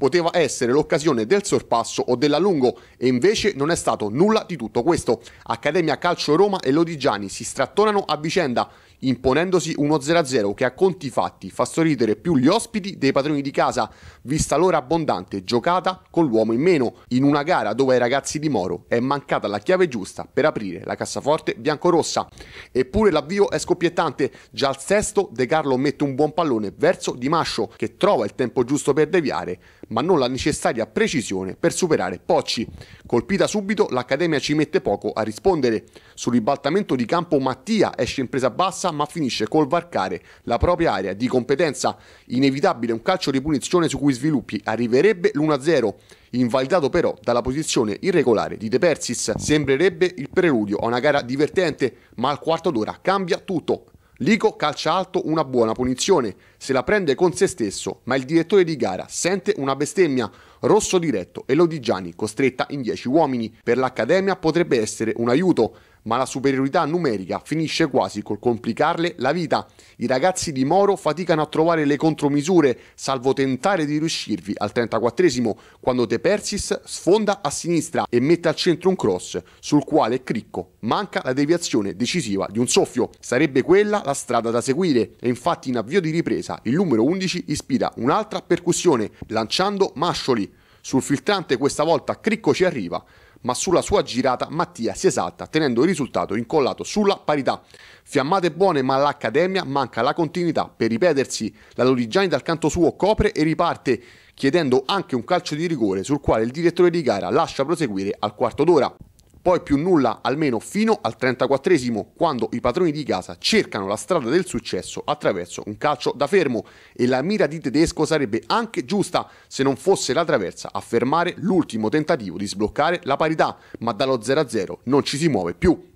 poteva essere l'occasione del sorpasso o dell'allungo e invece non è stato nulla di tutto questo. Accademia Calcio Roma e Lodigiani si strattonano a vicenda, imponendosi 1-0-0 che a conti fatti fa sorridere più gli ospiti dei padroni di casa, vista l'ora abbondante giocata con l'uomo in meno, in una gara dove ai ragazzi di Moro è mancata la chiave giusta per aprire la cassaforte biancorossa. Eppure l'avvio è scoppiettante, già al sesto De Carlo mette un buon pallone verso Di Mascio che trova il tempo giusto per deviare, ma non la necessaria precisione per superare Pocci. Colpita subito, l'Accademia ci mette poco a rispondere. Sul ribaltamento di campo Mattia esce in presa bassa ma finisce col varcare la propria area di competenza. Inevitabile un calcio di punizione su cui sviluppi arriverebbe l'1-0 invalidato però dalla posizione irregolare di De Persis. Sembrerebbe il preludio a una gara divertente, ma al quarto d'ora cambia tutto. Lico calcia alto una buona punizione, se la prende con se stesso, ma il direttore di gara sente una bestemmia, rosso diretto e Lodigiani costretta in 10 uomini. Per l'Accademia potrebbe essere un aiuto, ma la superiorità numerica finisce quasi col complicarle la vita. I ragazzi di Moro faticano a trovare le contromisure, salvo tentare di riuscirvi al 34esimo, quando De Persis sfonda a sinistra e mette al centro un cross, sul quale Cricco manca la deviazione decisiva di un soffio. Sarebbe quella la strada da seguire e infatti in avvio di ripresa il numero 11 ispira un'altra percussione, lanciando Mascioli. Sul filtrante questa volta Cricco ci arriva, ma sulla sua girata Mattia si esalta, tenendo il risultato incollato sulla parità. Fiammate buone, ma all'Accademia manca la continuità. Per ripetersi, la Lodigiani dal canto suo copre e riparte, chiedendo anche un calcio di rigore sul quale il direttore di gara lascia proseguire al quarto d'ora poi più nulla almeno fino al 34esimo quando i padroni di casa cercano la strada del successo attraverso un calcio da fermo e la mira di tedesco sarebbe anche giusta se non fosse la traversa a fermare l'ultimo tentativo di sbloccare la parità, ma dallo 0-0 non ci si muove più.